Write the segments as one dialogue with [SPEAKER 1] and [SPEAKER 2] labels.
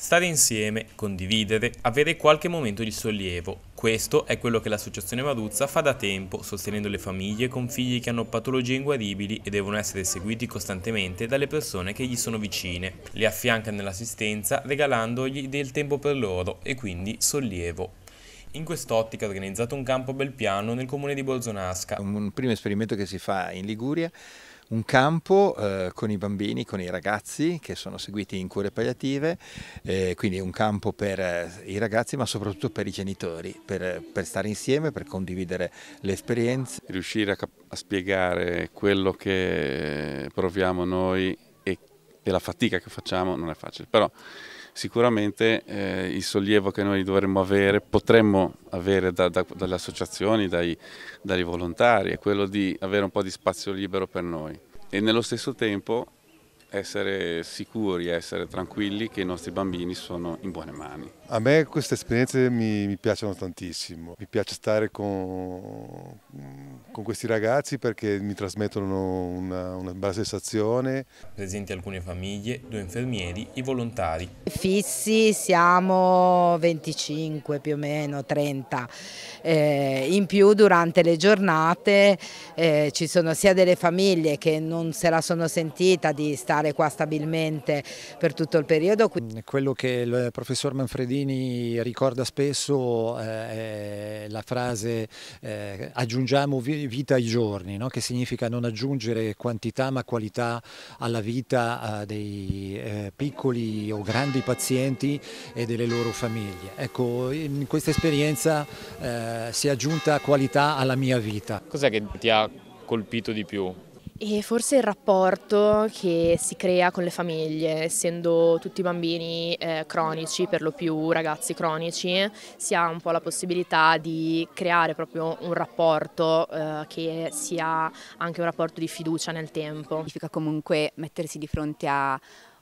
[SPEAKER 1] Stare insieme, condividere, avere qualche momento di sollievo. Questo è quello che l'Associazione Vaduzza fa da tempo, sostenendo le famiglie con figli che hanno patologie inguaribili e devono essere seguiti costantemente dalle persone che gli sono vicine. Li affianca nell'assistenza regalandogli del tempo per loro e quindi sollievo. In quest'ottica ha
[SPEAKER 2] organizzato un campo bel piano nel comune di Bolzonasca. Un primo esperimento che si fa in Liguria un campo eh, con i bambini, con i ragazzi che sono seguiti in cure palliative, eh, quindi un campo per eh, i ragazzi ma soprattutto per i genitori, per, per stare insieme, per condividere le esperienze.
[SPEAKER 3] Riuscire a, a spiegare quello che proviamo noi e la fatica che facciamo non è facile, però sicuramente eh, il sollievo che noi dovremmo avere, potremmo avere da, da, dalle associazioni, dai, dai volontari, è quello di avere un po' di spazio libero per noi e nello stesso tempo essere sicuri, essere tranquilli che i nostri bambini sono in buone mani. A me queste esperienze mi, mi piacciono tantissimo, mi piace stare con, con questi ragazzi perché mi trasmettono una, una bella sensazione.
[SPEAKER 1] Presenti alcune famiglie, due infermieri, i volontari. Fissi siamo 25 più o meno, 30. Eh, in più durante le giornate eh, ci sono sia delle famiglie che non se la sono sentita di stare qua stabilmente per tutto il periodo.
[SPEAKER 2] Mm, quello che il eh, professor Manfredini ricorda spesso eh, è la frase eh, aggiungiamo vi vita ai giorni, no? che significa non aggiungere quantità ma qualità alla vita eh, dei eh, piccoli o grandi pazienti e delle loro famiglie. Ecco, in questa esperienza eh, si è aggiunta qualità alla mia vita. Cos'è che ti ha colpito di più
[SPEAKER 1] e forse il rapporto che si crea con le famiglie, essendo tutti bambini eh, cronici, per lo più ragazzi cronici, si ha un po' la possibilità di creare proprio un rapporto eh, che sia anche un rapporto di fiducia nel tempo. Significa comunque mettersi di fronte a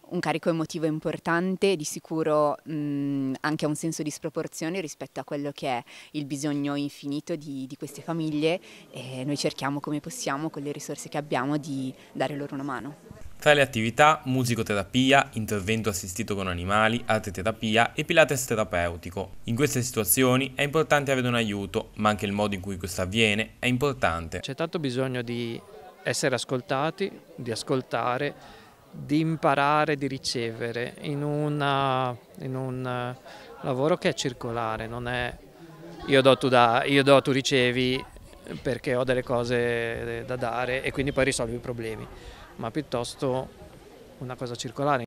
[SPEAKER 1] un carico emotivo importante,
[SPEAKER 2] di sicuro mh, anche un senso di sproporzione rispetto a quello che è il bisogno infinito di, di, queste famiglie e noi cerchiamo come possiamo, con le risorse che abbiamo, di dare loro una mano.
[SPEAKER 1] Tra le attività, musicoterapia, intervento assistito con animali, arteterapia e pilates terapeutico. In queste situazioni è importante avere un aiuto,
[SPEAKER 2] ma anche il modo in cui questo avviene è importante. C'è tanto bisogno di essere ascoltati, di ascoltare, di imparare, di ricevere in, una, eh, in un eh, lavoro che è circolare, non è io do tu, da, io do, tu ricevi perché ho delle cose eh, da dare e quindi poi risolvi i problemi, ma piuttosto una cosa circolare.